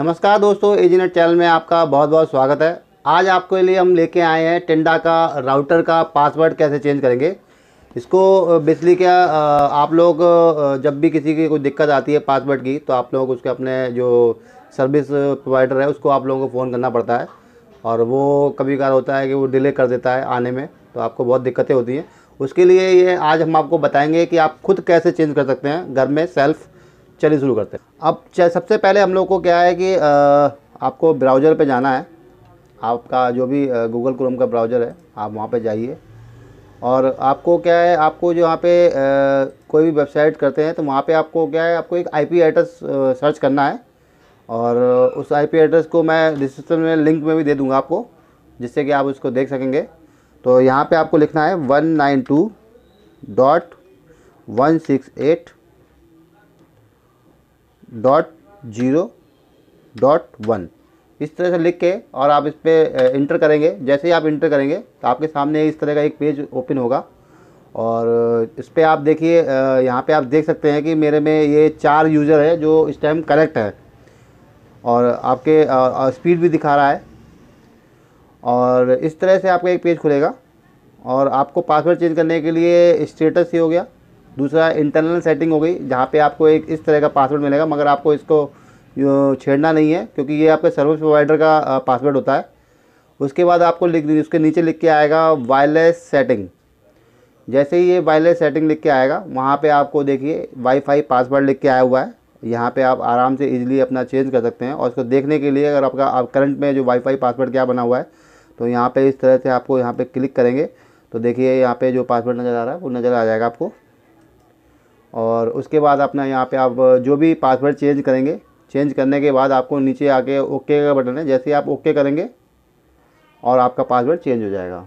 नमस्कार दोस्तों एजीनेट चैनल में आपका बहुत बहुत स्वागत है आज आपके लिए हम लेके आए हैं टेंडा का राउटर का पासवर्ड कैसे चेंज करेंगे इसको बेसिकली क्या आप लोग जब भी किसी की कोई दिक्कत आती है पासवर्ड की तो आप लोग उसके अपने जो सर्विस प्रोवाइडर है उसको आप लोगों को फ़ोन करना पड़ता है और वो कभी कभार होता है कि वो डिले कर देता है आने में तो आपको बहुत दिक्कतें होती हैं उसके लिए ये आज हम आपको बताएंगे कि आप खुद कैसे चेंज कर सकते हैं घर में सेल्फ़ चलिए शुरू करते हैं अब सबसे पहले हम लोग को क्या है कि आपको ब्राउज़र पे जाना है आपका जो भी गूगल क्रोम का ब्राउज़र है आप वहाँ पे जाइए और आपको क्या है आपको जो यहाँ पे कोई भी वेबसाइट करते हैं तो वहाँ पे आपको क्या है आपको एक आईपी एड्रेस सर्च करना है और उस आईपी एड्रेस को मैं डिस्क्रिप्शन में लिंक में भी दे दूँगा आपको जिससे कि आप उसको देख सकेंगे तो यहाँ पर आपको लिखना है one nine two dot one six eight dot zero dot one इस तरह से लिख के और आप इस पर इंटर करेंगे जैसे ही आप इंटर करेंगे तो आपके सामने इस तरह का एक पेज ओपन होगा और इस पर आप देखिए यहाँ पे आप देख सकते हैं कि मेरे में ये चार यूज़र है जो इस टाइम करेक्ट है और आपके स्पीड भी दिखा रहा है और इस तरह से आपका एक पेज खुलेगा और आपको पासवर्ड चेंज करने के लिए स्टेटस ही हो गया दूसरा इंटरनल सेटिंग हो गई जहाँ पे आपको एक इस तरह का पासवर्ड मिलेगा मगर आपको इसको छेड़ना नहीं है क्योंकि ये आपके सर्विस प्रोवाइडर का पासवर्ड होता है उसके बाद आपको लिख उसके नीचे लिख के आएगा वायरलेस सेटिंग जैसे ही ये वायरलेस सेटिंग लिख के आएगा वहाँ पर आपको देखिए वाईफाई पासवर्ड लिख के आया हुआ है यहाँ पे आप आराम से इजीली अपना चेंज कर सकते हैं और इसको देखने के लिए अगर आपका आप करंट में जो वाईफाई पासवर्ड क्या बना हुआ है तो यहाँ पे इस तरह से आपको यहाँ पे क्लिक करेंगे तो देखिए यहाँ पे जो पासवर्ड नज़र आ रहा है वो नज़र आ जाएगा आपको और उसके बाद अपना यहाँ पे आप जो भी पासवर्ड चेंज करेंगे चेंज करने के बाद आपको नीचे आके ओके का बटन है जैसे आप ओके करेंगे और आपका पासवर्ड चेंज हो जाएगा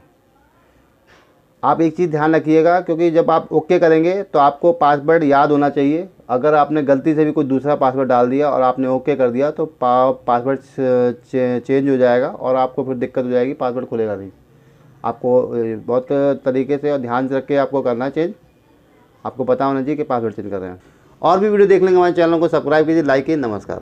आप एक चीज़ ध्यान रखिएगा क्योंकि जब आप ओके करेंगे तो आपको पासवर्ड याद होना चाहिए अगर आपने गलती से भी कोई दूसरा पासवर्ड डाल दिया और आपने ओके कर दिया तो पा, पासवर्ड चेंज हो जाएगा और आपको फिर दिक्कत हो जाएगी पासवर्ड खुलेगा नहीं आपको बहुत तरीके से और ध्यान से रख के आपको करना है चेंज आपको पता होना चाहिए कि पासवर्ड चेंज कर रहे हैं और भी वीडियो देख लेंगे हमारे चैनल को सब्सक्राइब कीजिए लाइक कीजिए नमस्कार